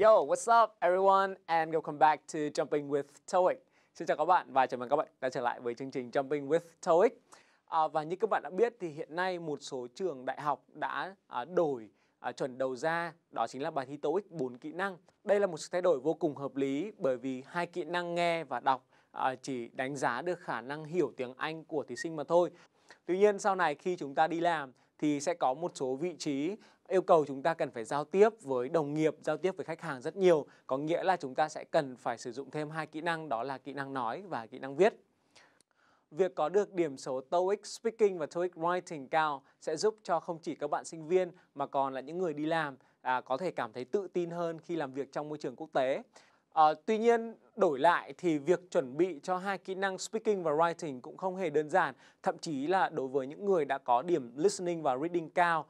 Yo, what's up everyone and welcome back to Jumping with TOEIC. Xin chào các bạn và chào mừng các bạn đã trở lại với chương trình Jumping with TOEIC. À, và như các bạn đã biết thì hiện nay một số trường đại học đã à, đổi à, chuẩn đầu ra, đó chính là bài thi TOEIC 4 kỹ năng. Đây là một sự thay đổi vô cùng hợp lý bởi vì hai kỹ năng nghe và đọc à, chỉ đánh giá được khả năng hiểu tiếng Anh của thí sinh mà thôi. Tuy nhiên sau này khi chúng ta đi làm thì sẽ có một số vị trí yêu cầu chúng ta cần phải giao tiếp với đồng nghiệp, giao tiếp với khách hàng rất nhiều, có nghĩa là chúng ta sẽ cần phải sử dụng thêm hai kỹ năng đó là kỹ năng nói và kỹ năng viết. Việc có được điểm số TOEIC Speaking và TOEIC Writing cao sẽ giúp cho không chỉ các bạn sinh viên mà còn là những người đi làm à, có thể cảm thấy tự tin hơn khi làm việc trong môi trường quốc tế. À, tuy nhiên đổi lại thì việc chuẩn bị cho hai kỹ năng speaking và writing cũng không hề đơn giản, thậm chí là đối với những người đã có điểm listening và reading cao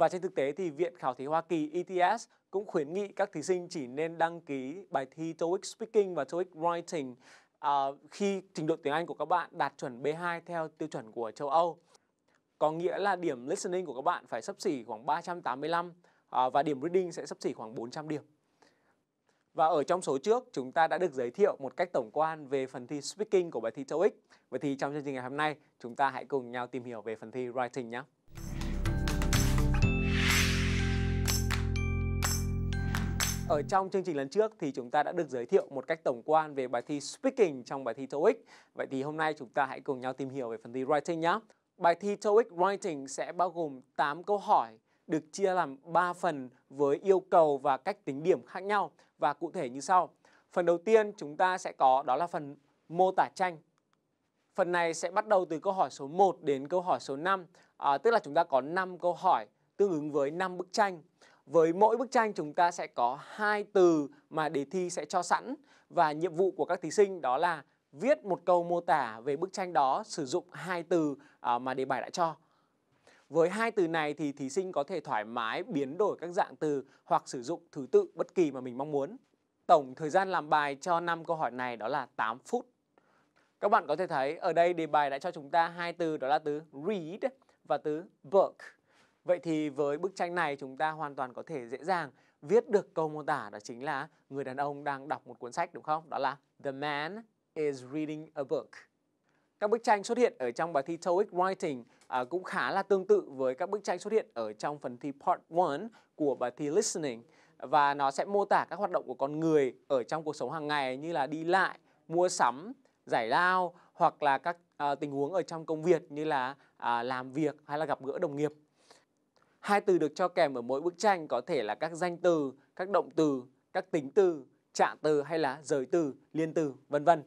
và trên thực tế thì Viện Khảo thí Hoa Kỳ ETS cũng khuyến nghị các thí sinh chỉ nên đăng ký bài thi TOEIC Speaking và TOEIC Writing uh, khi trình độ tiếng Anh của các bạn đạt chuẩn B2 theo tiêu chuẩn của châu Âu. Có nghĩa là điểm listening của các bạn phải sấp xỉ khoảng 385 uh, à, và điểm reading sẽ sấp xỉ khoảng 400 điểm. Và ở trong số trước chúng ta đã được giới thiệu một cách tổng quan về phần thi speaking của bài thi TOEIC. Vậy thì trong chương trình ngày hôm nay chúng ta hãy cùng nhau tìm hiểu về phần thi writing nhé. Ở trong chương trình lần trước thì chúng ta đã được giới thiệu một cách tổng quan về bài thi speaking trong bài thi TOEIC. Vậy thì hôm nay chúng ta hãy cùng nhau tìm hiểu về phần thi writing nhé. Bài thi TOEIC writing sẽ bao gồm 8 câu hỏi được chia làm 3 phần với yêu cầu và cách tính điểm khác nhau và cụ thể như sau. Phần đầu tiên chúng ta sẽ có đó là phần mô tả tranh. Phần này sẽ bắt đầu từ câu hỏi số 1 đến câu hỏi số 5, à, tức là chúng ta có 5 câu hỏi tương ứng với 5 bức tranh. Với mỗi bức tranh chúng ta sẽ có hai từ mà đề thi sẽ cho sẵn và nhiệm vụ của các thí sinh đó là viết một câu mô tả về bức tranh đó sử dụng hai từ à, mà đề bài đã cho. Với hai từ này thì thí sinh có thể thoải mái biến đổi các dạng từ hoặc sử dụng thứ tự bất kỳ mà mình mong muốn. Tổng thời gian làm bài cho 5 câu hỏi này đó là 8 phút. Các bạn có thể thấy ở đây đề bài đã cho chúng ta hai từ đó là từ read và từ book. Vậy thì với bức tranh này chúng ta hoàn toàn có thể dễ dàng viết được câu mô tả đó chính là người đàn ông đang đọc một cuốn sách đúng không? Đó là The man is reading a book. Các bức tranh xuất hiện ở trong bài thi TOEIC Writing à, cũng khá là tương tự với các bức tranh xuất hiện ở trong phần thi Part 1 của bài thi Listening và nó sẽ mô tả các hoạt động của con người ở trong cuộc sống hàng ngày như là đi lại, mua sắm, giải lao hoặc là các à, tình huống ở trong công việc như là à, làm việc hay là gặp gỡ đồng nghiệp Hai từ được cho kèm ở mỗi bức tranh có thể là các danh từ, các động từ, các tính từ, trạng từ hay là giới từ, liên từ, vân vân.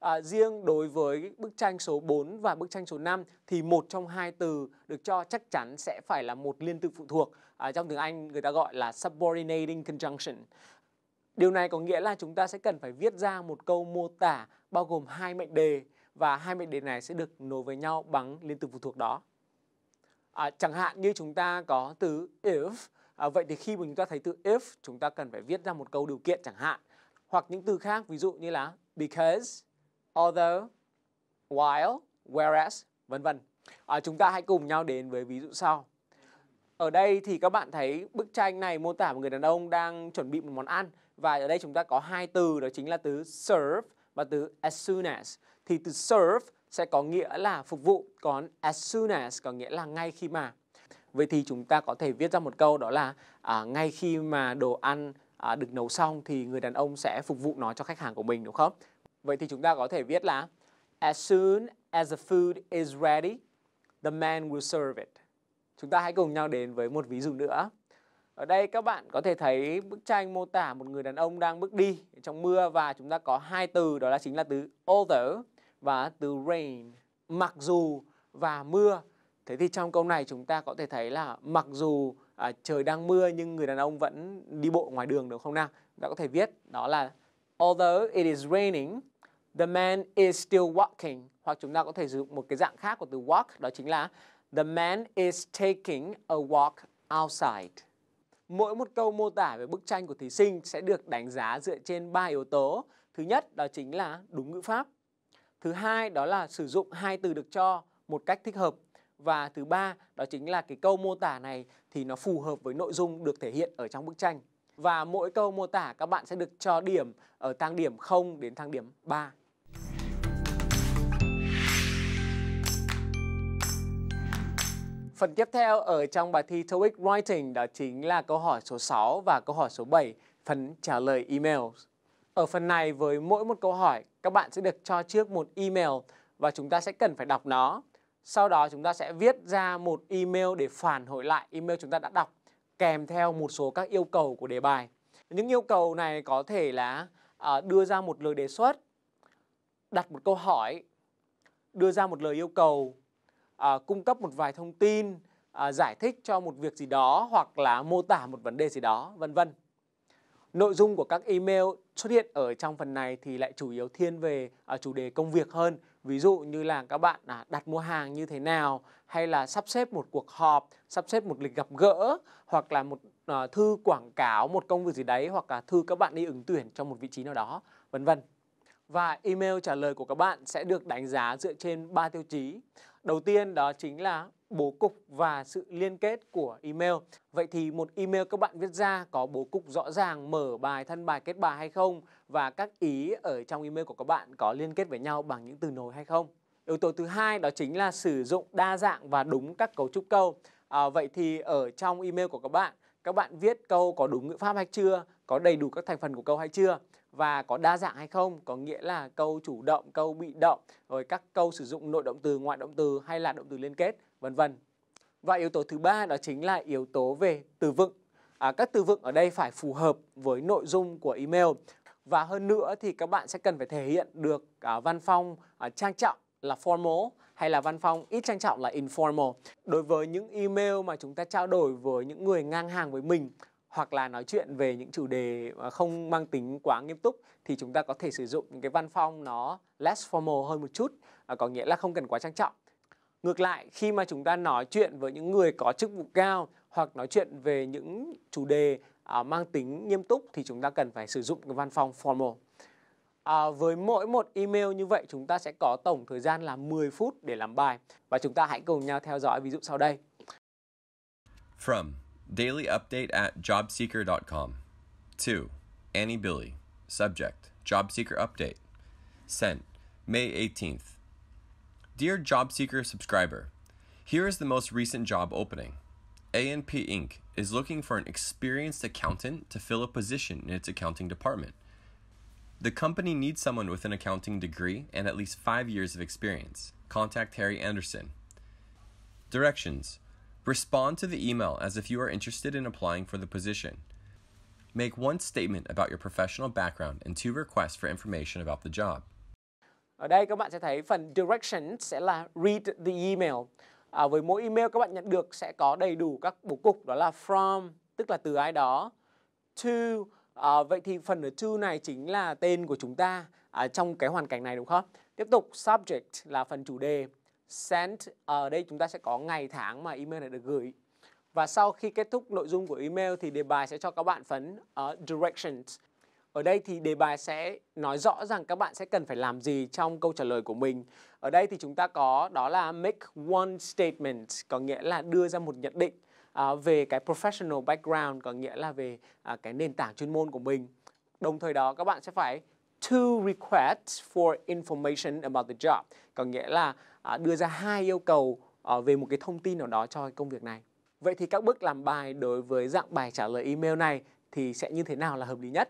À, riêng đối với bức tranh số 4 và bức tranh số 5 thì một trong hai từ được cho chắc chắn sẽ phải là một liên từ phụ thuộc. À, trong tiếng Anh người ta gọi là subordinating conjunction. Điều này có nghĩa là chúng ta sẽ cần phải viết ra một câu mô tả bao gồm hai mệnh đề và hai mệnh đề này sẽ được nối với nhau bằng liên từ phụ thuộc đó. À, chẳng hạn như chúng ta có từ if, à, vậy thì khi mà chúng ta thấy từ if, chúng ta cần phải viết ra một câu điều kiện chẳng hạn. Hoặc những từ khác, ví dụ như là because, although, while, whereas, vân vân. À, chúng ta hãy cùng nhau đến với ví dụ sau. Ở đây thì các bạn thấy bức tranh này mô tả một người đàn ông đang chuẩn bị một món ăn và ở đây chúng ta có hai từ đó chính là từ serve và từ as soon as. Thì từ serve sẽ có nghĩa là phục vụ, còn as soon as có nghĩa là ngay khi mà. Vậy thì chúng ta có thể viết ra một câu đó là à, ngay khi mà đồ ăn à, được nấu xong thì người đàn ông sẽ phục vụ nó cho khách hàng của mình đúng không? Vậy thì chúng ta có thể viết là As soon as the food is ready, the man will serve it. Chúng ta hãy cùng nhau đến với một ví dụ nữa. Ở đây các bạn có thể thấy bức tranh mô tả một người đàn ông đang bước đi trong mưa và chúng ta có hai từ đó là chính là từ although và từ rain mặc dù và mưa thế thì trong câu này chúng ta có thể thấy là mặc dù à, trời đang mưa nhưng người đàn ông vẫn đi bộ ngoài đường được không nào đã có thể viết đó là although it is raining the man is still walking hoặc chúng ta có thể dùng một cái dạng khác của từ walk đó chính là the man is taking a walk outside mỗi một câu mô tả về bức tranh của thí sinh sẽ được đánh giá dựa trên ba yếu tố thứ nhất đó chính là đúng ngữ pháp Thứ hai đó là sử dụng hai từ được cho một cách thích hợp. Và thứ ba đó chính là cái câu mô tả này thì nó phù hợp với nội dung được thể hiện ở trong bức tranh. Và mỗi câu mô tả các bạn sẽ được cho điểm ở thang điểm 0 đến thang điểm 3. Phần tiếp theo ở trong bài thi TOEIC Writing đó chính là câu hỏi số 6 và câu hỏi số 7, phần trả lời email. Ở phần này với mỗi một câu hỏi, các bạn sẽ được cho trước một email và chúng ta sẽ cần phải đọc nó. Sau đó chúng ta sẽ viết ra một email để phản hồi lại email chúng ta đã đọc kèm theo một số các yêu cầu của đề bài. Những yêu cầu này có thể là à, đưa ra một lời đề xuất, đặt một câu hỏi, đưa ra một lời yêu cầu, à, cung cấp một vài thông tin, à, giải thích cho một việc gì đó hoặc là mô tả một vấn đề gì đó, vân vân nội dung của các email xuất hiện ở trong phần này thì lại chủ yếu thiên về à, chủ đề công việc hơn ví dụ như là các bạn à, đặt mua hàng như thế nào hay là sắp xếp một cuộc họp sắp xếp một lịch gặp gỡ hoặc là một à, thư quảng cáo một công việc gì đấy hoặc là thư các bạn đi ứng tuyển cho một vị trí nào đó vân vân và email trả lời của các bạn sẽ được đánh giá dựa trên ba tiêu chí đầu tiên đó chính là bố cục và sự liên kết của email. Vậy thì một email các bạn viết ra có bố cục rõ ràng mở bài, thân bài, kết bài hay không và các ý ở trong email của các bạn có liên kết với nhau bằng những từ nối hay không. Yếu tố thứ hai đó chính là sử dụng đa dạng và đúng các cấu trúc câu. À, vậy thì ở trong email của các bạn, các bạn viết câu có đúng ngữ pháp hay chưa, có đầy đủ các thành phần của câu hay chưa và có đa dạng hay không, có nghĩa là câu chủ động, câu bị động, rồi các câu sử dụng nội động từ, ngoại động từ hay là động từ liên kết vân vân. Và yếu tố thứ ba đó chính là yếu tố về từ vựng. À, các từ vựng ở đây phải phù hợp với nội dung của email và hơn nữa thì các bạn sẽ cần phải thể hiện được à, văn phong à, trang trọng là formal hay là văn phong ít trang trọng là informal. Đối với những email mà chúng ta trao đổi với những người ngang hàng với mình hoặc là nói chuyện về những chủ đề không mang tính quá nghiêm túc thì chúng ta có thể sử dụng những cái văn phong nó less formal hơn một chút, à, có nghĩa là không cần quá trang trọng. Ngược lại, khi mà chúng ta nói chuyện với những người có chức vụ cao hoặc nói chuyện về những chủ đề à, mang tính nghiêm túc thì chúng ta cần phải sử dụng cái văn phòng formal. À, với mỗi một email như vậy chúng ta sẽ có tổng thời gian là 10 phút để làm bài và chúng ta hãy cùng nhau theo dõi ví dụ sau đây. From Daily update at jobseeker.com to Annie Billy Subject Job Seeker Update Sent May 18th Dear job seeker subscriber, here is the most recent job opening. A&P Inc. is looking for an experienced accountant to fill a position in its accounting department. The company needs someone with an accounting degree and at least five years of experience. Contact Harry Anderson. Directions Respond to the email as if you are interested in applying for the position. Make one statement about your professional background and two requests for information about the job. Ở đây các bạn sẽ thấy phần direction sẽ là read the email. À, với mỗi email các bạn nhận được sẽ có đầy đủ các bố cục đó là from tức là từ ai đó, to à, vậy thì phần ở to này chính là tên của chúng ta à, trong cái hoàn cảnh này đúng không? Tiếp tục subject là phần chủ đề, sent à, ở đây chúng ta sẽ có ngày tháng mà email này được gửi. Và sau khi kết thúc nội dung của email thì đề bài sẽ cho các bạn phần uh, à, directions ở đây thì đề bài sẽ nói rõ rằng các bạn sẽ cần phải làm gì trong câu trả lời của mình. Ở đây thì chúng ta có đó là make one statement có nghĩa là đưa ra một nhận định à, về cái professional background có nghĩa là về à, cái nền tảng chuyên môn của mình. Đồng thời đó các bạn sẽ phải two requests for information about the job có nghĩa là à, đưa ra hai yêu cầu về một cái thông tin nào đó cho công việc này. Vậy thì các bước làm bài đối với dạng bài trả lời email này thì sẽ như thế nào là hợp lý nhất?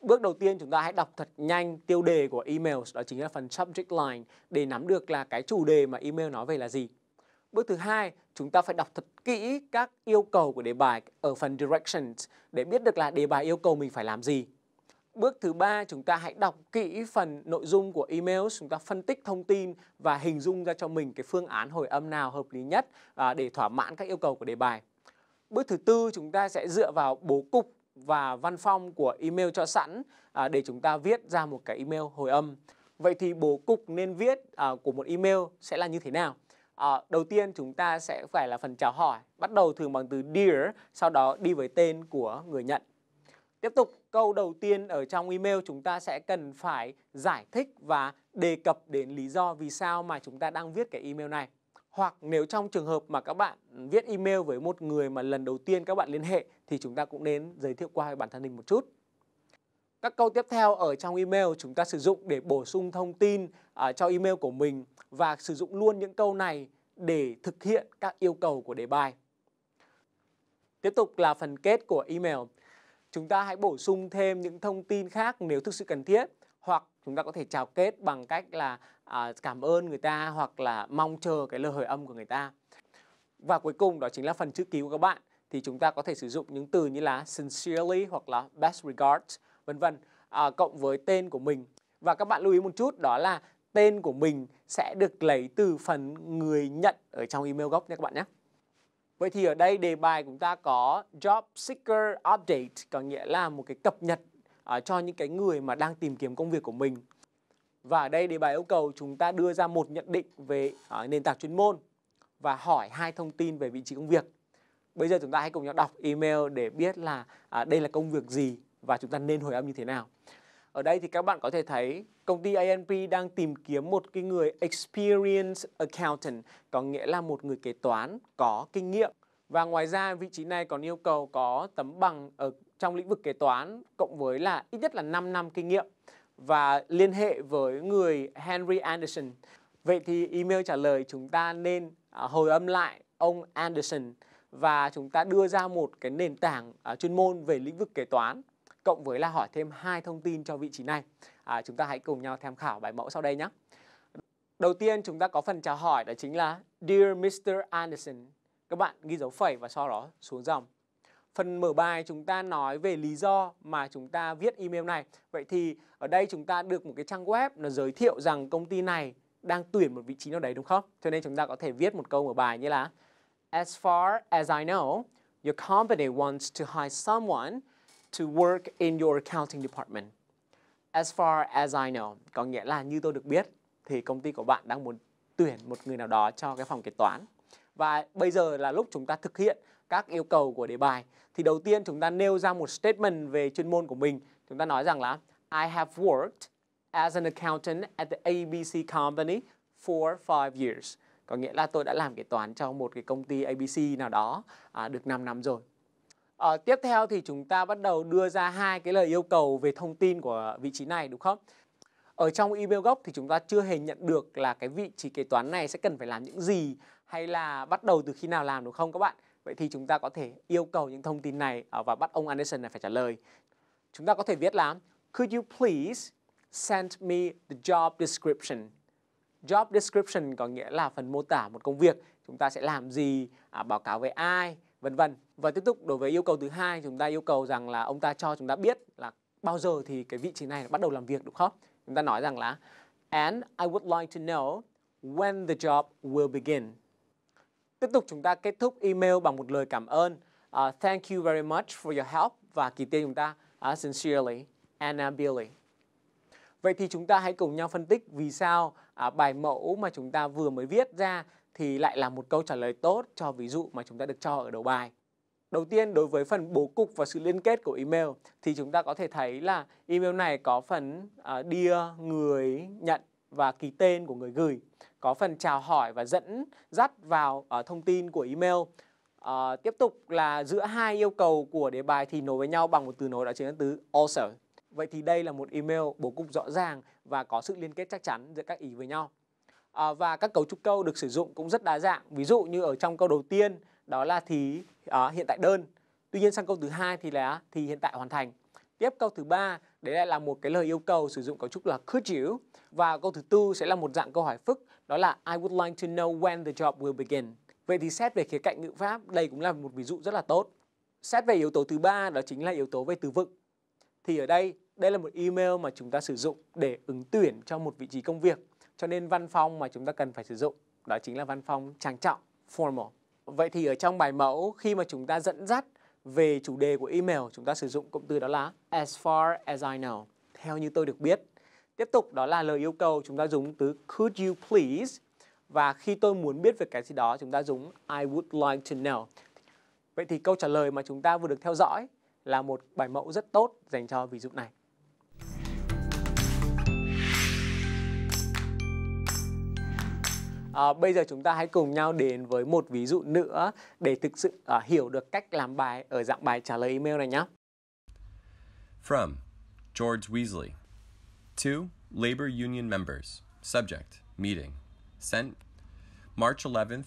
Bước đầu tiên chúng ta hãy đọc thật nhanh tiêu đề của email đó chính là phần subject line để nắm được là cái chủ đề mà email nói về là gì. Bước thứ hai, chúng ta phải đọc thật kỹ các yêu cầu của đề bài ở phần directions để biết được là đề bài yêu cầu mình phải làm gì. Bước thứ ba, chúng ta hãy đọc kỹ phần nội dung của email, chúng ta phân tích thông tin và hình dung ra cho mình cái phương án hồi âm nào hợp lý nhất à, để thỏa mãn các yêu cầu của đề bài. Bước thứ tư, chúng ta sẽ dựa vào bố cục và văn phong của email cho sẵn à, để chúng ta viết ra một cái email hồi âm. Vậy thì bố cục nên viết à, của một email sẽ là như thế nào? À, đầu tiên chúng ta sẽ phải là phần chào hỏi, bắt đầu thường bằng từ dear, sau đó đi với tên của người nhận. Tiếp tục, câu đầu tiên ở trong email chúng ta sẽ cần phải giải thích và đề cập đến lý do vì sao mà chúng ta đang viết cái email này hoặc nếu trong trường hợp mà các bạn viết email với một người mà lần đầu tiên các bạn liên hệ thì chúng ta cũng nên giới thiệu qua bản thân mình một chút. Các câu tiếp theo ở trong email chúng ta sử dụng để bổ sung thông tin uh, cho email của mình và sử dụng luôn những câu này để thực hiện các yêu cầu của đề bài. Tiếp tục là phần kết của email. Chúng ta hãy bổ sung thêm những thông tin khác nếu thực sự cần thiết hoặc chúng ta có thể chào kết bằng cách là à, cảm ơn người ta hoặc là mong chờ cái lời hồi âm của người ta và cuối cùng đó chính là phần chữ ký của các bạn thì chúng ta có thể sử dụng những từ như là sincerely hoặc là best regards vân vân à, cộng với tên của mình và các bạn lưu ý một chút đó là tên của mình sẽ được lấy từ phần người nhận ở trong email gốc nha các bạn nhé. Vậy thì ở đây đề bài của chúng ta có job seeker update có nghĩa là một cái cập nhật à, cho những cái người mà đang tìm kiếm công việc của mình và ở đây đề bài yêu cầu chúng ta đưa ra một nhận định về à, nền tảng chuyên môn và hỏi hai thông tin về vị trí công việc bây giờ chúng ta hãy cùng nhau đọc email để biết là à, đây là công việc gì và chúng ta nên hồi âm như thế nào ở đây thì các bạn có thể thấy công ty ANP đang tìm kiếm một cái người experienced accountant có nghĩa là một người kế toán có kinh nghiệm và ngoài ra vị trí này còn yêu cầu có tấm bằng ở trong lĩnh vực kế toán cộng với là ít nhất là 5 năm kinh nghiệm và liên hệ với người Henry Anderson. Vậy thì email trả lời chúng ta nên à, hồi âm lại ông Anderson và chúng ta đưa ra một cái nền tảng à, chuyên môn về lĩnh vực kế toán cộng với là hỏi thêm hai thông tin cho vị trí này. À, chúng ta hãy cùng nhau tham khảo bài mẫu sau đây nhé. Đầu tiên chúng ta có phần chào hỏi đó chính là Dear Mr. Anderson. Các bạn ghi dấu phẩy và sau đó xuống dòng phần mở bài chúng ta nói về lý do mà chúng ta viết email này. Vậy thì ở đây chúng ta được một cái trang web nó giới thiệu rằng công ty này đang tuyển một vị trí nào đấy đúng không? Cho nên chúng ta có thể viết một câu mở bài như là As far as I know, your company wants to hire someone to work in your accounting department. As far as I know, có nghĩa là như tôi được biết thì công ty của bạn đang muốn tuyển một người nào đó cho cái phòng kế toán. Và bây giờ là lúc chúng ta thực hiện các yêu cầu của đề bài thì đầu tiên chúng ta nêu ra một statement về chuyên môn của mình. Chúng ta nói rằng là I have worked as an accountant at the ABC company for five years. Có nghĩa là tôi đã làm kế toán cho một cái công ty ABC nào đó à, được 5 năm rồi. À, tiếp theo thì chúng ta bắt đầu đưa ra hai cái lời yêu cầu về thông tin của vị trí này đúng không? Ở trong email gốc thì chúng ta chưa hề nhận được là cái vị trí kế toán này sẽ cần phải làm những gì hay là bắt đầu từ khi nào làm đúng không các bạn? Vậy thì chúng ta có thể yêu cầu những thông tin này à, và bắt ông Anderson này phải trả lời. Chúng ta có thể viết là Could you please send me the job description? Job description có nghĩa là phần mô tả một công việc, chúng ta sẽ làm gì, à, báo cáo với ai, vân vân. Và tiếp tục đối với yêu cầu thứ hai, chúng ta yêu cầu rằng là ông ta cho chúng ta biết là bao giờ thì cái vị trí này bắt đầu làm việc đúng không? Chúng ta nói rằng là and I would like to know when the job will begin. Tiếp tục chúng ta kết thúc email bằng một lời cảm ơn. Uh, thank you very much for your help và kỳ tiên chúng ta uh, sincerely Anna Billy. Vậy thì chúng ta hãy cùng nhau phân tích vì sao uh, bài mẫu mà chúng ta vừa mới viết ra thì lại là một câu trả lời tốt cho ví dụ mà chúng ta được cho ở đầu bài. Đầu tiên đối với phần bố cục và sự liên kết của email thì chúng ta có thể thấy là email này có phần uh, dear người nhận và ký tên của người gửi có phần chào hỏi và dẫn dắt vào uh, thông tin của email uh, tiếp tục là giữa hai yêu cầu của đề bài thì nối với nhau bằng một từ nối đã chính là từ also vậy thì đây là một email bố cục rõ ràng và có sự liên kết chắc chắn giữa các ý với nhau uh, và các cấu trúc câu được sử dụng cũng rất đa dạng ví dụ như ở trong câu đầu tiên đó là thì uh, hiện tại đơn tuy nhiên sang câu thứ hai thì là thì hiện tại hoàn thành Tiếp câu thứ ba đấy lại là một cái lời yêu cầu sử dụng cấu trúc là could you và câu thứ tư sẽ là một dạng câu hỏi phức đó là I would like to know when the job will begin. Vậy thì xét về khía cạnh ngữ pháp, đây cũng là một ví dụ rất là tốt. Xét về yếu tố thứ ba đó chính là yếu tố về từ vựng. Thì ở đây, đây là một email mà chúng ta sử dụng để ứng tuyển cho một vị trí công việc. Cho nên văn phòng mà chúng ta cần phải sử dụng đó chính là văn phòng trang trọng, formal. Vậy thì ở trong bài mẫu khi mà chúng ta dẫn dắt về chủ đề của email chúng ta sử dụng cụm từ đó là as far as I know, theo như tôi được biết. Tiếp tục đó là lời yêu cầu chúng ta dùng từ could you please và khi tôi muốn biết về cái gì đó chúng ta dùng I would like to know. Vậy thì câu trả lời mà chúng ta vừa được theo dõi là một bài mẫu rất tốt dành cho ví dụ này. à, bây giờ chúng ta hãy cùng nhau đến với một ví dụ nữa để thực sự à, hiểu được cách làm bài ở dạng bài trả lời email này nhé. From George Weasley to Labor Union members. Subject Meeting. Sent March 11th.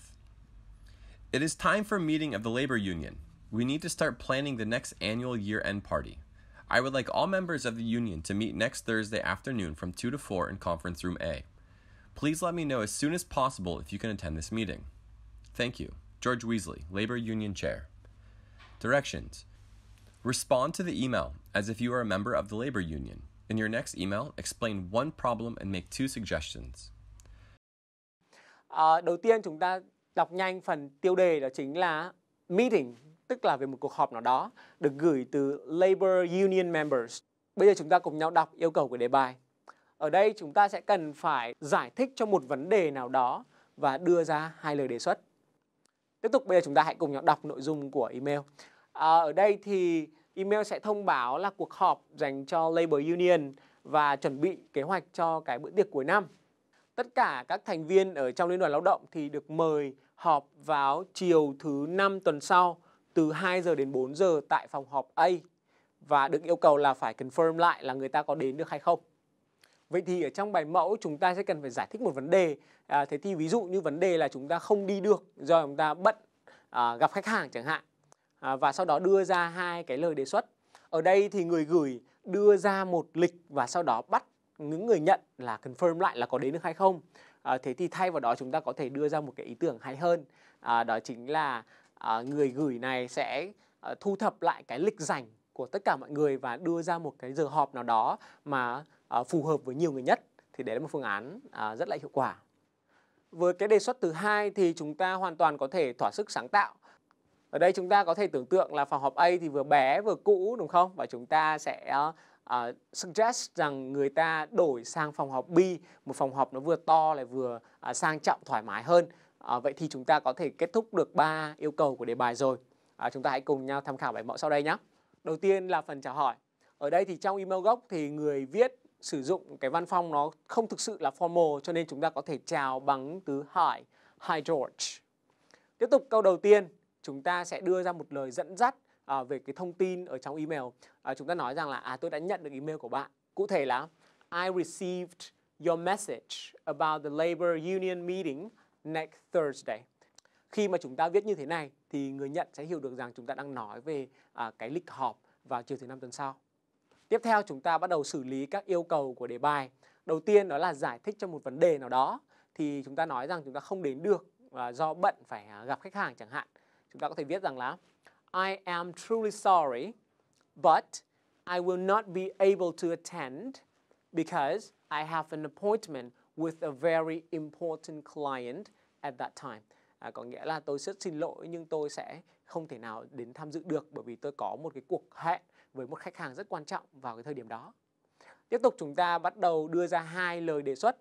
It is time for a meeting of the labor union. We need to start planning the next annual year end party. I would like all members of the union to meet next Thursday afternoon from 2 to 4 in Conference Room A. Please let me know as soon as possible if you can attend this meeting. Thank you. George Weasley, Labor Union Chair. Directions Respond to the email as if you are a member of the labor union. In your next email, explain one problem and make two suggestions. À, đầu tiên chúng ta đọc nhanh phần tiêu đề đó chính là meeting, tức là về một cuộc họp nào đó được gửi từ labor union members. Bây giờ chúng ta cùng nhau đọc yêu cầu của đề bài. Ở đây chúng ta sẽ cần phải giải thích cho một vấn đề nào đó và đưa ra hai lời đề xuất. Tiếp tục bây giờ chúng ta hãy cùng nhau đọc nội dung của email. À, ở đây thì email sẽ thông báo là cuộc họp dành cho Labor Union và chuẩn bị kế hoạch cho cái bữa tiệc cuối năm. Tất cả các thành viên ở trong Liên đoàn Lao động thì được mời họp vào chiều thứ năm tuần sau từ 2 giờ đến 4 giờ tại phòng họp A và được yêu cầu là phải confirm lại là người ta có đến được hay không. Vậy thì ở trong bài mẫu chúng ta sẽ cần phải giải thích một vấn đề. À, thế thì ví dụ như vấn đề là chúng ta không đi được do chúng ta bận à, gặp khách hàng chẳng hạn. À, và sau đó đưa ra hai cái lời đề xuất. Ở đây thì người gửi đưa ra một lịch và sau đó bắt những người nhận là confirm lại là có đến được hay không. À, thế thì thay vào đó chúng ta có thể đưa ra một cái ý tưởng hay hơn. À, đó chính là à, người gửi này sẽ à, thu thập lại cái lịch rảnh của tất cả mọi người và đưa ra một cái giờ họp nào đó mà À, phù hợp với nhiều người nhất thì đấy là một phương án à, rất là hiệu quả với cái đề xuất thứ hai thì chúng ta hoàn toàn có thể thỏa sức sáng tạo ở đây chúng ta có thể tưởng tượng là phòng họp A thì vừa bé vừa cũ đúng không và chúng ta sẽ uh, suggest rằng người ta đổi sang phòng họp B một phòng họp nó vừa to lại vừa uh, sang trọng thoải mái hơn uh, vậy thì chúng ta có thể kết thúc được ba yêu cầu của đề bài rồi uh, chúng ta hãy cùng nhau tham khảo bài mẫu sau đây nhé đầu tiên là phần trả hỏi ở đây thì trong email gốc thì người viết sử dụng cái văn phong nó không thực sự là formal cho nên chúng ta có thể chào bằng từ hi, hi George. Tiếp tục câu đầu tiên, chúng ta sẽ đưa ra một lời dẫn dắt à, về cái thông tin ở trong email. À, chúng ta nói rằng là à tôi đã nhận được email của bạn. Cụ thể là I received your message about the labor union meeting next Thursday. Khi mà chúng ta viết như thế này thì người nhận sẽ hiểu được rằng chúng ta đang nói về à, cái lịch họp vào chiều thứ năm tuần sau. Tiếp theo chúng ta bắt đầu xử lý các yêu cầu của đề bài. Đầu tiên đó là giải thích cho một vấn đề nào đó thì chúng ta nói rằng chúng ta không đến được và do bận phải à, gặp khách hàng chẳng hạn. Chúng ta có thể viết rằng là I am truly sorry but I will not be able to attend because I have an appointment with a very important client at that time. À, có nghĩa là tôi rất xin lỗi nhưng tôi sẽ không thể nào đến tham dự được bởi vì tôi có một cái cuộc hẹn với một khách hàng rất quan trọng vào cái thời điểm đó. Tiếp tục chúng ta bắt đầu đưa ra hai lời đề xuất.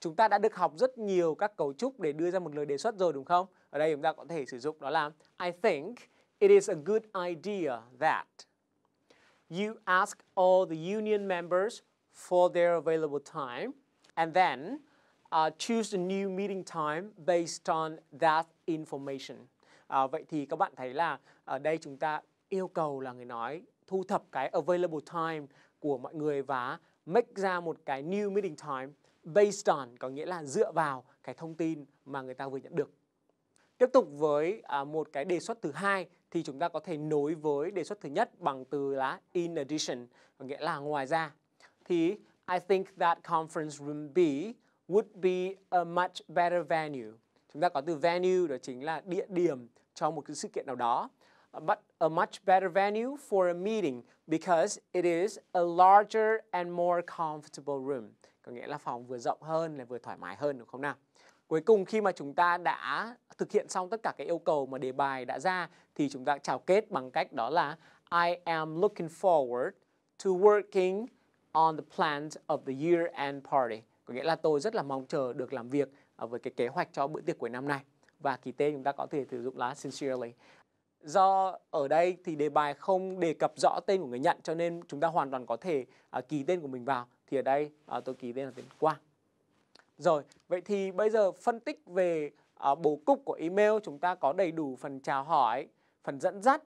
Chúng ta đã được học rất nhiều các cấu trúc để đưa ra một lời đề xuất rồi đúng không? Ở đây chúng ta có thể sử dụng đó là I think it is a good idea that you ask all the union members for their available time and then uh, choose a new meeting time based on that information. À, vậy thì các bạn thấy là ở đây chúng ta yêu cầu là người nói thu thập cái available time của mọi người và make ra một cái new meeting time based on có nghĩa là dựa vào cái thông tin mà người ta vừa nhận được. Tiếp tục với à, một cái đề xuất thứ hai thì chúng ta có thể nối với đề xuất thứ nhất bằng từ là in addition, có nghĩa là ngoài ra. Thì I think that conference room B would be a much better venue. Chúng ta có từ venue đó chính là địa điểm cho một cái sự kiện nào đó but a much better venue for a meeting because it is a larger and more comfortable room. Có nghĩa là phòng vừa rộng hơn là vừa thoải mái hơn đúng không nào? Cuối cùng khi mà chúng ta đã thực hiện xong tất cả cái yêu cầu mà đề bài đã ra thì chúng ta chào kết bằng cách đó là I am looking forward to working on the plans of the year end party. Có nghĩa là tôi rất là mong chờ được làm việc à, với cái kế hoạch cho bữa tiệc cuối năm này. Và kỳ tên chúng ta có thể sử dụng là sincerely do ở đây thì đề bài không đề cập rõ tên của người nhận cho nên chúng ta hoàn toàn có thể à, ký tên của mình vào thì ở đây à, tôi ký tên là tên Quang rồi vậy thì bây giờ phân tích về à, bố cục của email chúng ta có đầy đủ phần chào hỏi phần dẫn dắt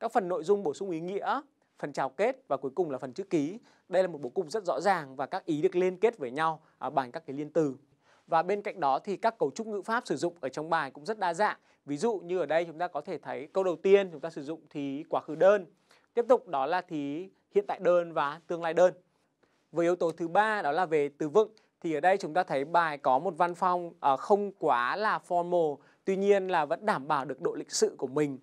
các phần nội dung bổ sung ý nghĩa phần chào kết và cuối cùng là phần chữ ký đây là một bố cục rất rõ ràng và các ý được liên kết với nhau à, bằng các cái liên từ và bên cạnh đó thì các cấu trúc ngữ pháp sử dụng ở trong bài cũng rất đa dạng. Ví dụ như ở đây chúng ta có thể thấy câu đầu tiên chúng ta sử dụng thì quá khứ đơn. Tiếp tục đó là thì hiện tại đơn và tương lai đơn. Với yếu tố thứ ba đó là về từ vựng thì ở đây chúng ta thấy bài có một văn phong à, không quá là formal tuy nhiên là vẫn đảm bảo được độ lịch sự của mình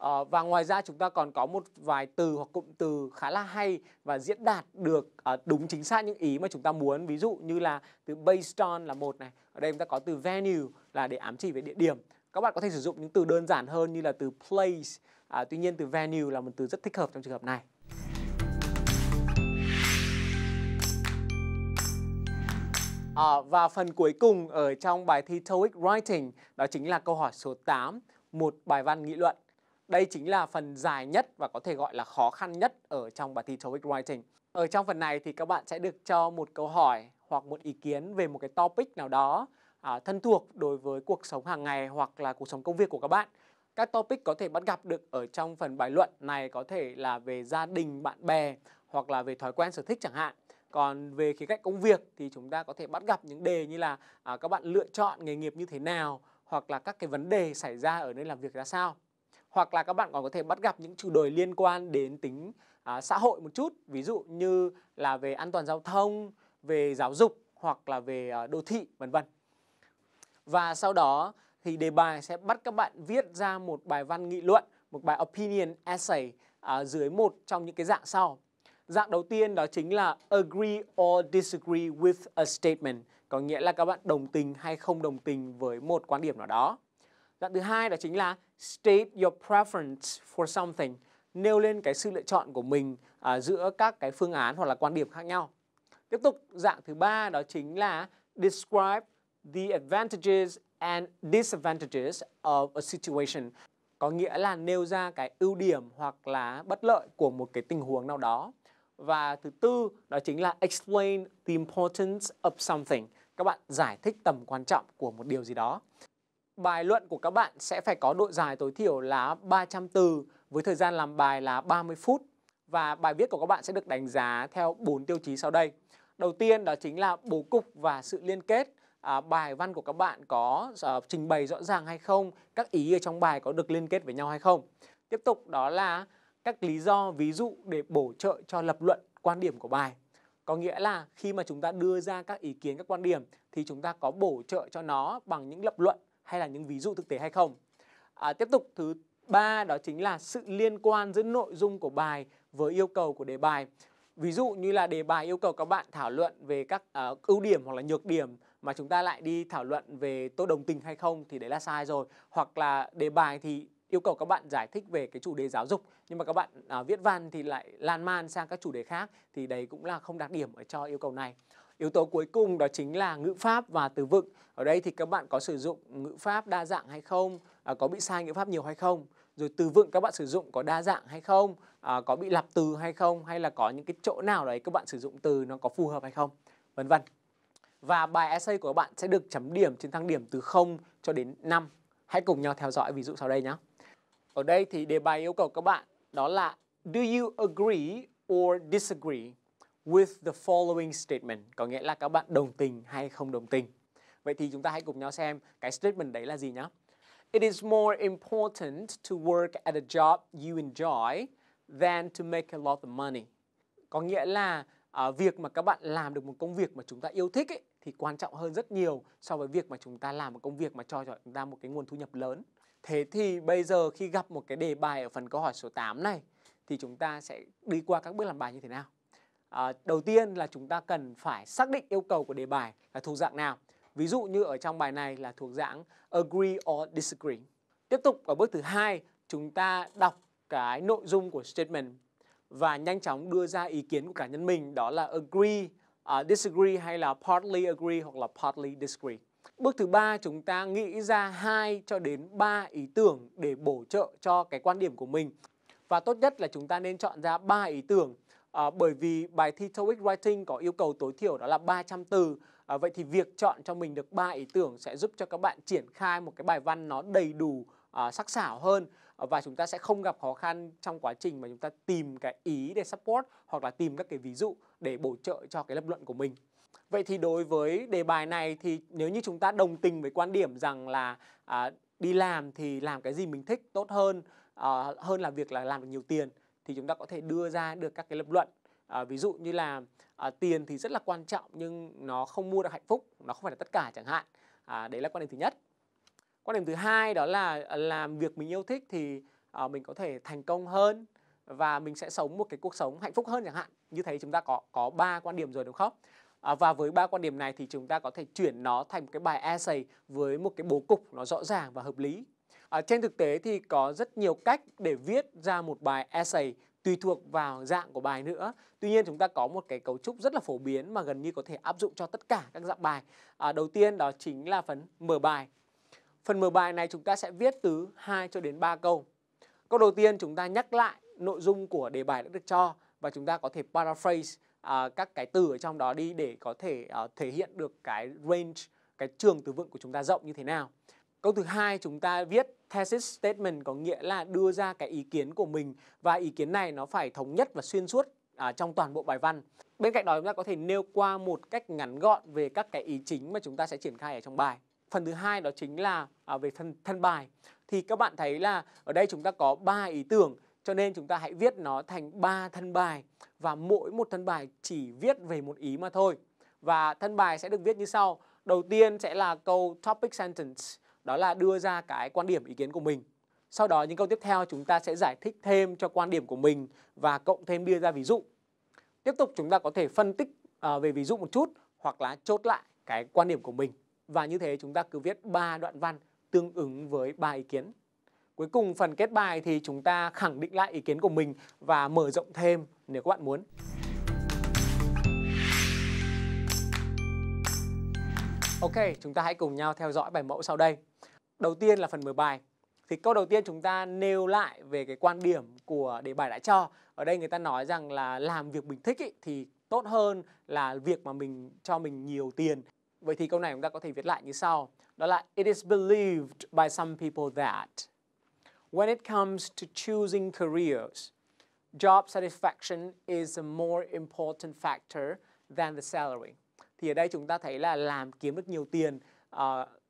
À, và ngoài ra chúng ta còn có một vài từ hoặc cụm từ khá là hay và diễn đạt được à, đúng chính xác những ý mà chúng ta muốn. Ví dụ như là từ based on là một này. Ở đây chúng ta có từ venue là để ám chỉ về địa điểm. Các bạn có thể sử dụng những từ đơn giản hơn như là từ place. À, tuy nhiên từ venue là một từ rất thích hợp trong trường hợp này. À, và phần cuối cùng ở trong bài thi TOEIC Writing đó chính là câu hỏi số 8, một bài văn nghị luận. Đây chính là phần dài nhất và có thể gọi là khó khăn nhất ở trong bài thi TOEIC Writing. Ở trong phần này thì các bạn sẽ được cho một câu hỏi hoặc một ý kiến về một cái topic nào đó à, thân thuộc đối với cuộc sống hàng ngày hoặc là cuộc sống công việc của các bạn. Các topic có thể bắt gặp được ở trong phần bài luận này có thể là về gia đình, bạn bè hoặc là về thói quen sở thích chẳng hạn. Còn về khía cạnh công việc thì chúng ta có thể bắt gặp những đề như là à, các bạn lựa chọn nghề nghiệp như thế nào hoặc là các cái vấn đề xảy ra ở nơi làm việc ra sao hoặc là các bạn còn có thể bắt gặp những chủ đề liên quan đến tính à, xã hội một chút ví dụ như là về an toàn giao thông về giáo dục hoặc là về à, đô thị vân vân và sau đó thì đề bài sẽ bắt các bạn viết ra một bài văn nghị luận một bài opinion essay à, dưới một trong những cái dạng sau dạng đầu tiên đó chính là agree or disagree with a statement có nghĩa là các bạn đồng tình hay không đồng tình với một quan điểm nào đó Dạng thứ hai đó chính là state your preference for something, nêu lên cái sự lựa chọn của mình à, giữa các cái phương án hoặc là quan điểm khác nhau. Tiếp tục dạng thứ ba đó chính là describe the advantages and disadvantages of a situation có nghĩa là nêu ra cái ưu điểm hoặc là bất lợi của một cái tình huống nào đó. Và thứ tư đó chính là explain the importance of something. Các bạn giải thích tầm quan trọng của một điều gì đó. Bài luận của các bạn sẽ phải có độ dài tối thiểu là 300 từ với thời gian làm bài là 30 phút và bài viết của các bạn sẽ được đánh giá theo 4 tiêu chí sau đây. Đầu tiên đó chính là bố cục và sự liên kết. À, bài văn của các bạn có à, trình bày rõ ràng hay không, các ý ở trong bài có được liên kết với nhau hay không. Tiếp tục đó là các lý do, ví dụ để bổ trợ cho lập luận quan điểm của bài. Có nghĩa là khi mà chúng ta đưa ra các ý kiến, các quan điểm thì chúng ta có bổ trợ cho nó bằng những lập luận hay là những ví dụ thực tế hay không à, tiếp tục thứ ba đó chính là sự liên quan giữa nội dung của bài với yêu cầu của đề bài ví dụ như là đề bài yêu cầu các bạn thảo luận về các uh, ưu điểm hoặc là nhược điểm mà chúng ta lại đi thảo luận về tôi đồng tình hay không thì đấy là sai rồi hoặc là đề bài thì yêu cầu các bạn giải thích về cái chủ đề giáo dục nhưng mà các bạn à, viết văn thì lại lan man sang các chủ đề khác thì đấy cũng là không đạt điểm ở cho yêu cầu này Yếu tố cuối cùng đó chính là ngữ pháp và từ vựng. Ở đây thì các bạn có sử dụng ngữ pháp đa dạng hay không? À, có bị sai ngữ pháp nhiều hay không? Rồi từ vựng các bạn sử dụng có đa dạng hay không? À, có bị lặp từ hay không? Hay là có những cái chỗ nào đấy các bạn sử dụng từ nó có phù hợp hay không? Vân vân. Và bài essay của các bạn sẽ được chấm điểm trên thang điểm từ 0 cho đến 5. Hãy cùng nhau theo dõi ví dụ sau đây nhé. Ở đây thì đề bài yêu cầu các bạn đó là Do you agree or disagree? with the following statement có nghĩa là các bạn đồng tình hay không đồng tình. Vậy thì chúng ta hãy cùng nhau xem cái statement đấy là gì nhé. It is more important to work at a job you enjoy than to make a lot of money. Có nghĩa là uh, việc mà các bạn làm được một công việc mà chúng ta yêu thích ấy, thì quan trọng hơn rất nhiều so với việc mà chúng ta làm một công việc mà cho chúng ta một cái nguồn thu nhập lớn. Thế thì bây giờ khi gặp một cái đề bài ở phần câu hỏi số 8 này thì chúng ta sẽ đi qua các bước làm bài như thế nào? à, đầu tiên là chúng ta cần phải xác định yêu cầu của đề bài là thuộc dạng nào ví dụ như ở trong bài này là thuộc dạng agree or disagree tiếp tục ở bước thứ hai chúng ta đọc cái nội dung của statement và nhanh chóng đưa ra ý kiến của cá nhân mình đó là agree uh, disagree hay là partly agree hoặc là partly disagree Bước thứ ba chúng ta nghĩ ra hai cho đến ba ý tưởng để bổ trợ cho cái quan điểm của mình. Và tốt nhất là chúng ta nên chọn ra ba ý tưởng à, bởi vì bài thi TOEIC Writing có yêu cầu tối thiểu đó là 300 từ. À, vậy thì việc chọn cho mình được ba ý tưởng sẽ giúp cho các bạn triển khai một cái bài văn nó đầy đủ à, sắc sảo hơn à, và chúng ta sẽ không gặp khó khăn trong quá trình mà chúng ta tìm cái ý để support hoặc là tìm các cái ví dụ để bổ trợ cho cái lập luận của mình. Vậy thì đối với đề bài này thì nếu như chúng ta đồng tình với quan điểm rằng là à, đi làm thì làm cái gì mình thích tốt hơn à, hơn là việc là làm được nhiều tiền thì chúng ta có thể đưa ra được các cái lập luận à, ví dụ như là à, tiền thì rất là quan trọng nhưng nó không mua được hạnh phúc nó không phải là tất cả chẳng hạn à, đấy là quan điểm thứ nhất quan điểm thứ hai đó là à, làm việc mình yêu thích thì à, mình có thể thành công hơn và mình sẽ sống một cái cuộc sống hạnh phúc hơn chẳng hạn như thế chúng ta có có ba quan điểm rồi đúng không à, và với ba quan điểm này thì chúng ta có thể chuyển nó thành một cái bài essay với một cái bố cục nó rõ ràng và hợp lý À, trên thực tế thì có rất nhiều cách để viết ra một bài essay tùy thuộc vào dạng của bài nữa. Tuy nhiên chúng ta có một cái cấu trúc rất là phổ biến mà gần như có thể áp dụng cho tất cả các dạng bài. À, đầu tiên đó chính là phần mở bài. Phần mở bài này chúng ta sẽ viết từ 2 cho đến 3 câu. Câu đầu tiên chúng ta nhắc lại nội dung của đề bài đã được cho và chúng ta có thể paraphrase à, các cái từ ở trong đó đi để có thể à, thể hiện được cái range, cái trường từ vựng của chúng ta rộng như thế nào. Câu thứ hai chúng ta viết thesis statement có nghĩa là đưa ra cái ý kiến của mình và ý kiến này nó phải thống nhất và xuyên suốt à, trong toàn bộ bài văn. Bên cạnh đó chúng ta có thể nêu qua một cách ngắn gọn về các cái ý chính mà chúng ta sẽ triển khai ở trong bài. Phần thứ hai đó chính là à, về thân thân bài. Thì các bạn thấy là ở đây chúng ta có ba ý tưởng cho nên chúng ta hãy viết nó thành ba thân bài và mỗi một thân bài chỉ viết về một ý mà thôi. Và thân bài sẽ được viết như sau. Đầu tiên sẽ là câu topic sentence đó là đưa ra cái quan điểm ý kiến của mình sau đó những câu tiếp theo chúng ta sẽ giải thích thêm cho quan điểm của mình và cộng thêm đưa ra ví dụ tiếp tục chúng ta có thể phân tích ờ, về ví dụ một chút hoặc là chốt lại cái quan điểm của mình và như thế chúng ta cứ viết 3 đoạn văn tương ứng với 3 ý kiến. Cuối cùng phần kết bài thì chúng ta khẳng định lại ý kiến của mình và mở rộng thêm nếu các bạn muốn. Ok, chúng ta hãy cùng nhau theo dõi bài mẫu sau đây. Đầu tiên là phần mở bài. Thì câu đầu tiên chúng ta nêu lại về cái quan điểm của đề bài đã cho. Ở đây người ta nói rằng là làm việc mình thích ý, thì tốt hơn là việc mà mình cho mình nhiều tiền. Vậy thì câu này chúng ta có thể viết lại như sau. Đó là It is believed by some people that when it comes to choosing careers, job satisfaction is a more important factor than the salary. Thì ở đây chúng ta thấy là làm kiếm được nhiều tiền uh,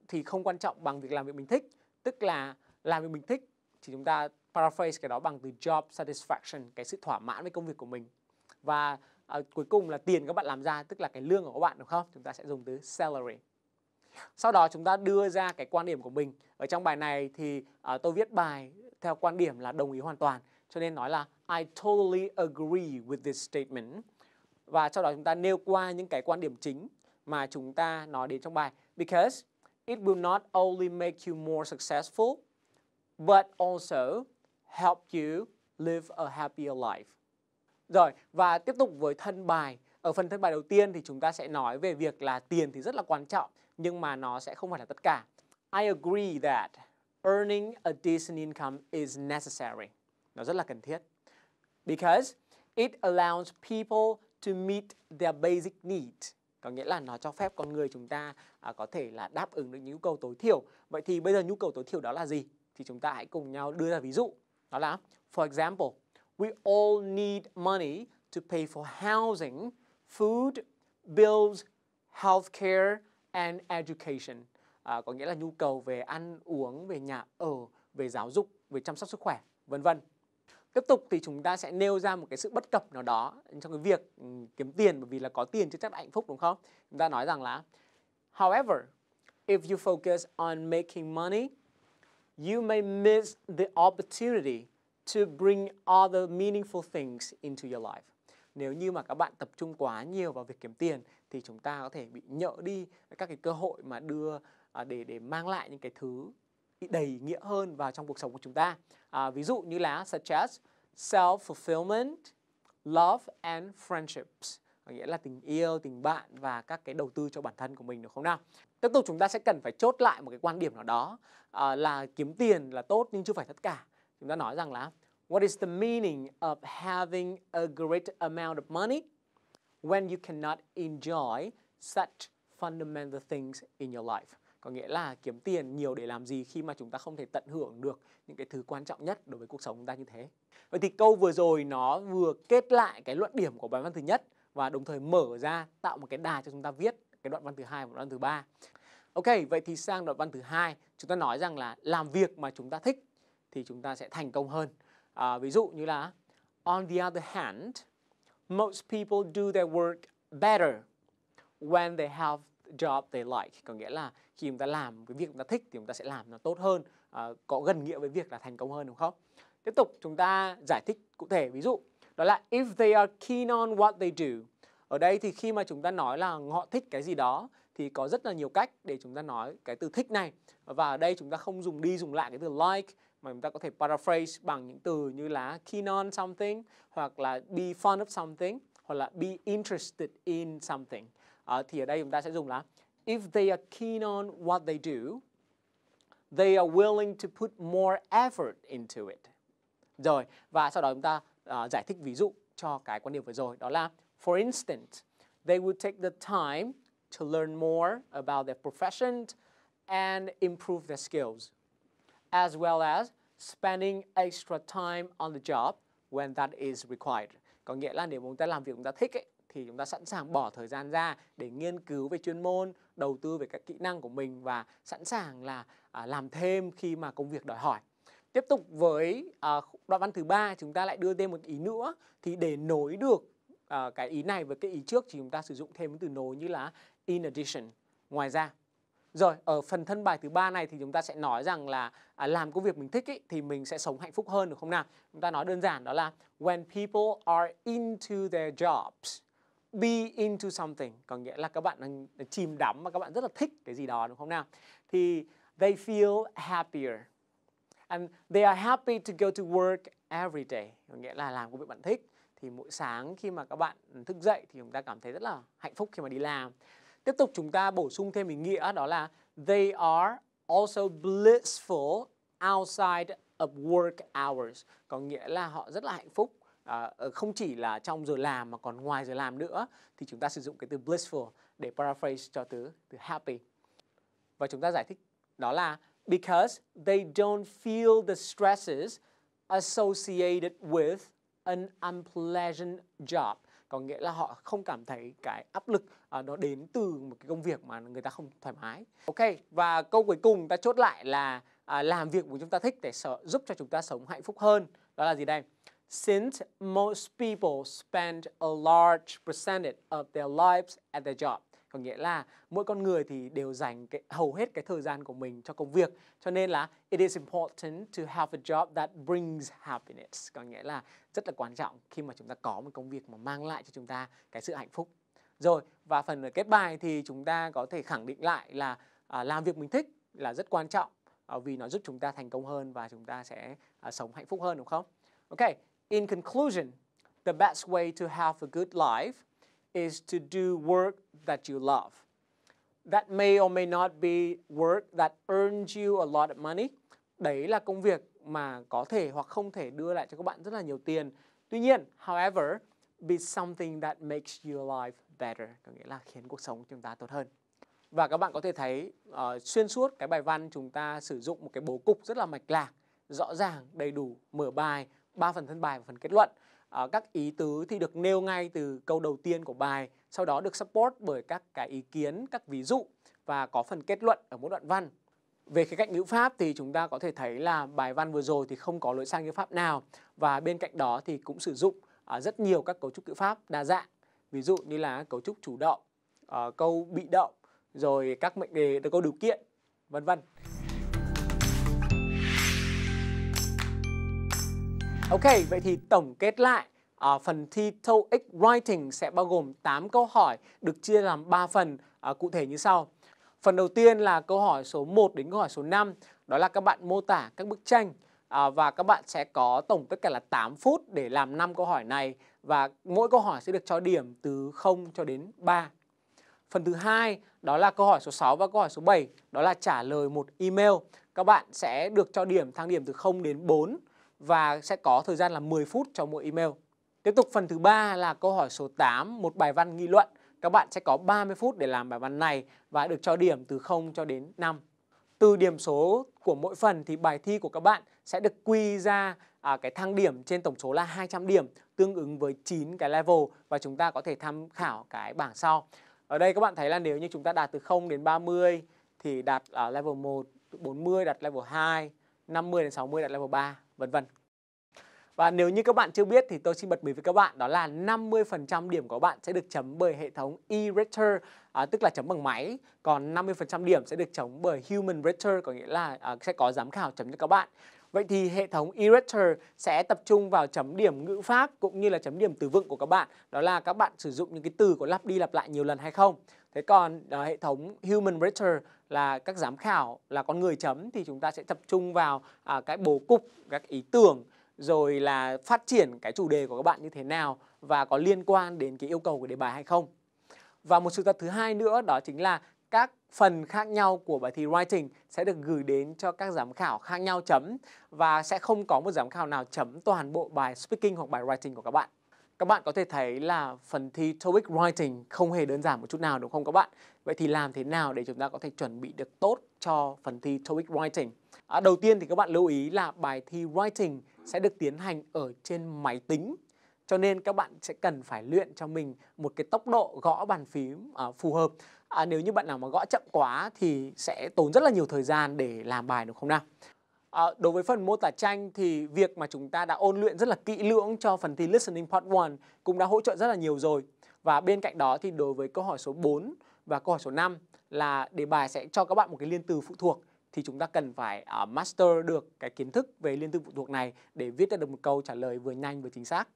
thì không quan trọng bằng việc làm việc mình thích tức là làm việc mình thích thì chúng ta paraphrase cái đó bằng từ job satisfaction cái sự thỏa mãn với công việc của mình và à, cuối cùng là tiền các bạn làm ra tức là cái lương của các bạn đúng không chúng ta sẽ dùng từ salary sau đó chúng ta đưa ra cái quan điểm của mình ở trong bài này thì à, tôi viết bài theo quan điểm là đồng ý hoàn toàn cho nên nói là I totally agree with this statement và sau đó chúng ta nêu qua những cái quan điểm chính mà chúng ta nói đến trong bài because it will not only make you more successful, but also help you live a happier life. Rồi, và tiếp tục với thân bài. Ở phần thân bài đầu tiên thì chúng ta sẽ nói về việc là tiền thì rất là quan trọng, nhưng mà nó sẽ không phải là tất cả. I agree that earning a decent income is necessary. Nó rất là cần thiết. Because it allows people to meet their basic needs có nghĩa là nó cho phép con người chúng ta à, có thể là đáp ứng được những nhu cầu tối thiểu vậy thì bây giờ nhu cầu tối thiểu đó là gì thì chúng ta hãy cùng nhau đưa ra ví dụ đó là for example we all need money to pay for housing food bills healthcare and education à, có nghĩa là nhu cầu về ăn uống về nhà ở về giáo dục về chăm sóc sức khỏe vân vân tiếp tục thì chúng ta sẽ nêu ra một cái sự bất cập nào đó trong cái việc ừ, kiếm tiền bởi vì là có tiền chứ chắc là hạnh phúc đúng không chúng ta nói rằng là however if you focus on making money you may miss the opportunity to bring other meaningful things into your life nếu như mà các bạn tập trung quá nhiều vào việc kiếm tiền thì chúng ta có thể bị nhỡ đi các cái cơ hội mà đưa à, để để mang lại những cái thứ đầy nghĩa hơn vào trong cuộc sống của chúng ta. À, ví dụ như là such as self-fulfillment, love and friendships nghĩa là tình yêu, tình bạn và các cái đầu tư cho bản thân của mình được không nào? Tiếp tục chúng ta sẽ cần phải chốt lại một cái quan điểm nào đó à, là kiếm tiền là tốt nhưng chưa phải tất cả. Chúng ta nói rằng là What is the meaning of having a great amount of money when you cannot enjoy such fundamental things in your life? có nghĩa là kiếm tiền nhiều để làm gì khi mà chúng ta không thể tận hưởng được những cái thứ quan trọng nhất đối với cuộc sống chúng ta như thế vậy thì câu vừa rồi nó vừa kết lại cái luận điểm của bài văn thứ nhất và đồng thời mở ra tạo một cái đà cho chúng ta viết cái đoạn văn thứ hai và đoạn văn thứ ba ok vậy thì sang đoạn văn thứ hai chúng ta nói rằng là làm việc mà chúng ta thích thì chúng ta sẽ thành công hơn à, ví dụ như là on the other hand most people do their work better when they have job they like có nghĩa là khi chúng ta làm cái việc chúng ta thích thì chúng ta sẽ làm nó tốt hơn à, có gần nghĩa với việc là thành công hơn đúng không tiếp tục chúng ta giải thích cụ thể ví dụ đó là if they are keen on what they do ở đây thì khi mà chúng ta nói là họ thích cái gì đó thì có rất là nhiều cách để chúng ta nói cái từ thích này và ở đây chúng ta không dùng đi dùng lại cái từ like mà chúng ta có thể paraphrase bằng những từ như là keen on something hoặc là be fond of something hoặc là be interested in something à, thì ở đây chúng ta sẽ dùng là if they are keen on what they do they are willing to put more effort into it rồi và sau đó chúng ta à, giải thích ví dụ cho cái quan điểm vừa rồi đó là for instance they would take the time to learn more about their profession and improve their skills as well as spending extra time on the job when that is required. Có nghĩa là nếu chúng ta làm việc chúng ta thích ấy, thì chúng ta sẵn sàng bỏ thời gian ra để nghiên cứu về chuyên môn đầu tư về các kỹ năng của mình và sẵn sàng là à, làm thêm khi mà công việc đòi hỏi tiếp tục với à, đoạn văn thứ ba chúng ta lại đưa thêm một ý nữa thì để nối được à, cái ý này với cái ý trước thì chúng ta sử dụng thêm từ nối như là in addition ngoài ra rồi ở phần thân bài thứ ba này thì chúng ta sẽ nói rằng là à, làm công việc mình thích ý, thì mình sẽ sống hạnh phúc hơn được không nào? Chúng ta nói đơn giản đó là when people are into their jobs be into something có nghĩa là các bạn đang chìm đắm và các bạn rất là thích cái gì đó đúng không nào thì they feel happier and they are happy to go to work every day có nghĩa là làm công việc bạn thích thì mỗi sáng khi mà các bạn thức dậy thì chúng ta cảm thấy rất là hạnh phúc khi mà đi làm tiếp tục chúng ta bổ sung thêm ý nghĩa đó là they are also blissful outside of work hours có nghĩa là họ rất là hạnh phúc À, ờ, không chỉ là trong giờ làm mà còn ngoài giờ làm nữa thì chúng ta sử dụng cái từ blissful để paraphrase cho từ từ happy và chúng ta giải thích đó là because they don't feel the stresses associated with an unpleasant job có nghĩa là họ không cảm thấy cái áp lực à, nó đến từ một cái công việc mà người ta không thoải mái ok và câu cuối cùng ta chốt lại là à, làm việc của chúng ta thích để giúp cho chúng ta sống hạnh phúc hơn đó là gì đây since most people spend a large percentage of their lives at their job. Có nghĩa là mỗi con người thì đều dành cái, hầu hết cái thời gian của mình cho công việc. Cho nên là it is important to have a job that brings happiness. Có nghĩa là rất là quan trọng khi mà chúng ta có một công việc mà mang lại cho chúng ta cái sự hạnh phúc. Rồi, và phần kết bài thì chúng ta có thể khẳng định lại là à, làm việc mình thích là rất quan trọng à, vì nó giúp chúng ta thành công hơn và chúng ta sẽ à, sống hạnh phúc hơn đúng không? OK. In conclusion, the best way to have a good life is to do work that you love. That may or may not be work that earns you a lot of money. Đấy là công việc mà có thể hoặc không thể đưa lại cho các bạn rất là nhiều tiền. Tuy nhiên, however, be something that makes your life better, có nghĩa là khiến cuộc sống của chúng ta tốt hơn. Và các bạn có thể thấy uh, xuyên suốt cái bài văn chúng ta sử dụng một cái bố cục rất là mạch lạc, rõ ràng, đầy đủ, mở bài ba phần thân bài và phần kết luận. À, các ý tứ thì được nêu ngay từ câu đầu tiên của bài, sau đó được support bởi các cái ý kiến, các ví dụ và có phần kết luận ở mỗi đoạn văn. Về khía cạnh ngữ pháp thì chúng ta có thể thấy là bài văn vừa rồi thì không có lỗi sang ngữ pháp nào và bên cạnh đó thì cũng sử dụng à, rất nhiều các cấu trúc ngữ pháp đa dạng. Ví dụ như là cấu trúc chủ động, ờ, câu bị động, rồi các mệnh đề, câu điều kiện, vân vân. Ok, vậy thì tổng kết lại À, phần thi TOEIC Writing sẽ bao gồm 8 câu hỏi được chia làm 3 phần à, cụ thể như sau. Phần đầu tiên là câu hỏi số 1 đến câu hỏi số 5, đó là các bạn mô tả các bức tranh à, và các bạn sẽ có tổng tất cả là 8 phút để làm 5 câu hỏi này và mỗi câu hỏi sẽ được cho điểm từ 0 cho đến 3. Phần thứ hai đó là câu hỏi số 6 và câu hỏi số 7, đó là trả lời một email. Các bạn sẽ được cho điểm thang điểm từ 0 đến 4 và sẽ có thời gian là 10 phút cho mỗi email. Tiếp tục phần thứ ba là câu hỏi số 8, một bài văn nghị luận. Các bạn sẽ có 30 phút để làm bài văn này và được cho điểm từ 0 cho đến 5. Từ điểm số của mỗi phần thì bài thi của các bạn sẽ được quy ra à, cái thang điểm trên tổng số là 200 điểm tương ứng với 9 cái level và chúng ta có thể tham khảo cái bảng sau. Ở đây các bạn thấy là nếu như chúng ta đạt từ 0 đến 30 thì đạt ở à, level 1, 40 đạt level 2, 50 đến 60 đạt level 3 vân vân. Và nếu như các bạn chưa biết thì tôi xin bật mí với các bạn đó là 50% điểm của bạn sẽ được chấm bởi hệ thống e-rater à, tức là chấm bằng máy, còn 50% điểm sẽ được chấm bởi human rater có nghĩa là à, sẽ có giám khảo chấm cho các bạn. Vậy thì hệ thống e-rater sẽ tập trung vào chấm điểm ngữ pháp cũng như là chấm điểm từ vựng của các bạn, đó là các bạn sử dụng những cái từ có lặp đi lặp lại nhiều lần hay không. Thế còn uh, hệ thống Human writer là các giám khảo là con người chấm thì chúng ta sẽ tập trung vào uh, cái bố cục, các ý tưởng rồi là phát triển cái chủ đề của các bạn như thế nào và có liên quan đến cái yêu cầu của đề bài hay không. Và một sự thật thứ hai nữa đó chính là các phần khác nhau của bài thi writing sẽ được gửi đến cho các giám khảo khác nhau chấm và sẽ không có một giám khảo nào chấm toàn bộ bài speaking hoặc bài writing của các bạn. Các bạn có thể thấy là phần thi TOEIC Writing không hề đơn giản một chút nào đúng không các bạn? Vậy thì làm thế nào để chúng ta có thể chuẩn bị được tốt cho phần thi TOEIC Writing? À, đầu tiên thì các bạn lưu ý là bài thi Writing sẽ được tiến hành ở trên máy tính cho nên các bạn sẽ cần phải luyện cho mình một cái tốc độ gõ bàn phím à, phù hợp à, nếu như bạn nào mà gõ chậm quá thì sẽ tốn rất là nhiều thời gian để làm bài đúng không nào À, đối với phần mô tả tranh thì việc mà chúng ta đã ôn luyện rất là kỹ lưỡng cho phần thi Listening Part 1 cũng đã hỗ trợ rất là nhiều rồi. Và bên cạnh đó thì đối với câu hỏi số 4 và câu hỏi số 5 là đề bài sẽ cho các bạn một cái liên từ phụ thuộc thì chúng ta cần phải uh, master được cái kiến thức về liên từ phụ thuộc này để viết ra được một câu trả lời vừa nhanh vừa chính xác.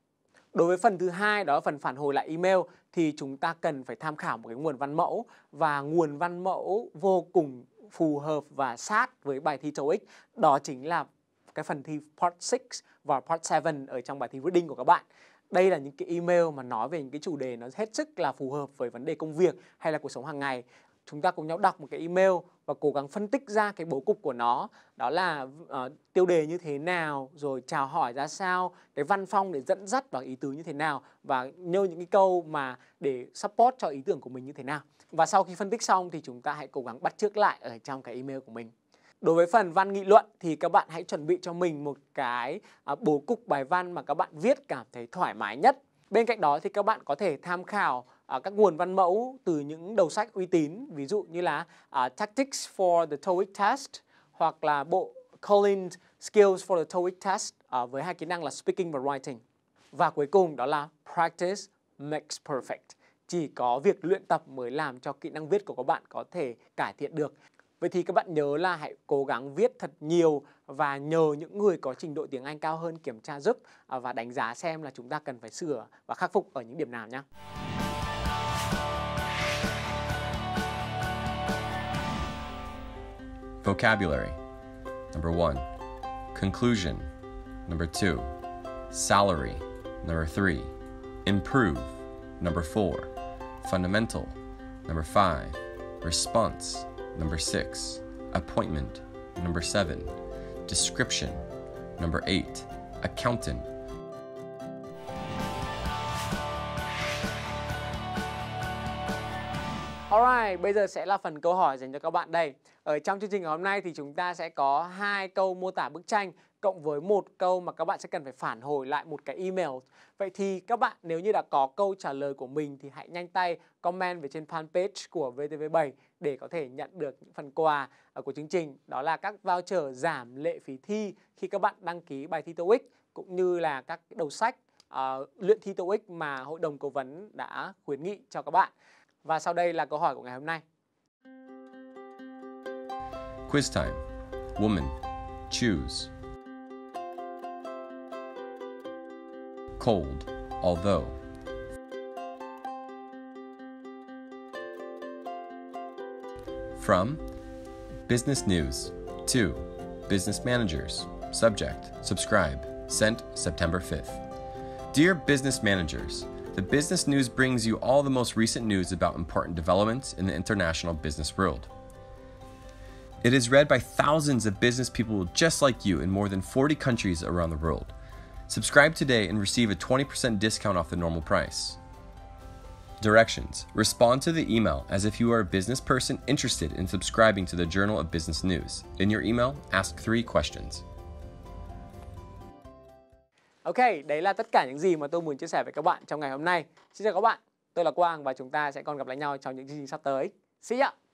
Đối với phần thứ hai đó là phần phản hồi lại email thì chúng ta cần phải tham khảo một cái nguồn văn mẫu và nguồn văn mẫu vô cùng phù hợp và sát với bài thi TOEIC đó chính là cái phần thi part 6 và part 7 ở trong bài thi reading của các bạn. Đây là những cái email mà nói về những cái chủ đề nó hết sức là phù hợp với vấn đề công việc hay là cuộc sống hàng ngày. Chúng ta cùng nhau đọc một cái email và cố gắng phân tích ra cái bố cục của nó đó là uh, tiêu đề như thế nào rồi chào hỏi ra sao cái văn phong để dẫn dắt vào ý tứ như thế nào và nhêu những cái câu mà để support cho ý tưởng của mình như thế nào và sau khi phân tích xong thì chúng ta hãy cố gắng bắt chước lại ở trong cái email của mình Đối với phần văn nghị luận thì các bạn hãy chuẩn bị cho mình một cái à, bố cục bài văn mà các bạn viết cảm thấy thoải mái nhất. Bên cạnh đó thì các bạn có thể tham khảo À, các nguồn văn mẫu từ những đầu sách uy tín ví dụ như là à, Tactics for the TOEIC Test hoặc là bộ Collins Skills for the TOEIC Test à, với hai kỹ năng là Speaking và Writing và cuối cùng đó là Practice makes perfect chỉ có việc luyện tập mới làm cho kỹ năng viết của các bạn có thể cải thiện được Vậy thì các bạn nhớ là hãy cố gắng viết thật nhiều và nhờ những người có trình độ tiếng Anh cao hơn kiểm tra giúp à, và đánh giá xem là chúng ta cần phải sửa và khắc phục ở những điểm nào nhé. Vocabulary Number one, conclusion. Number two, salary. Number three, improve. Number four, fundamental. Number five, response. Number six, appointment. Number seven, description. Number eight, accountant. Alright, bây giờ sẽ là phần câu hỏi dành cho các bạn đây. Ở ờ, trong chương trình ngày hôm nay thì chúng ta sẽ có hai câu mô tả bức tranh cộng với một câu mà các bạn sẽ cần phải phản hồi lại một cái email. Vậy thì các bạn nếu như đã có câu trả lời của mình thì hãy nhanh tay comment về trên fanpage của VTV7 để có thể nhận được những phần quà ờ, của chương trình. Đó là các voucher giảm lệ phí thi khi các bạn đăng ký bài thi TOEIC cũng như là các đầu sách uh, luyện thi TOEIC mà Hội đồng Cố vấn đã khuyến nghị cho các bạn. Và sau đây là câu hỏi của ngày hôm nay. Quiz time. Woman. Choose. Cold. Although. From Business News. To Business Managers. Subject Subscribe. Sent September 5th. Dear Business Managers, the business news brings you all the most recent news about important developments in the international business world. It is read by thousands of business people just like you in more than 40 countries around the world. Subscribe today and receive a 20% discount off the normal price. Directions Respond to the email as if you are a business person interested in subscribing to the Journal of Business News. In your email, ask three questions. Ok, đấy là tất cả những gì mà tôi muốn chia sẻ với các bạn trong ngày hôm nay. Xin chào các bạn, tôi là Quang và chúng ta sẽ còn gặp lại nhau trong những chương trình sắp tới. See ya!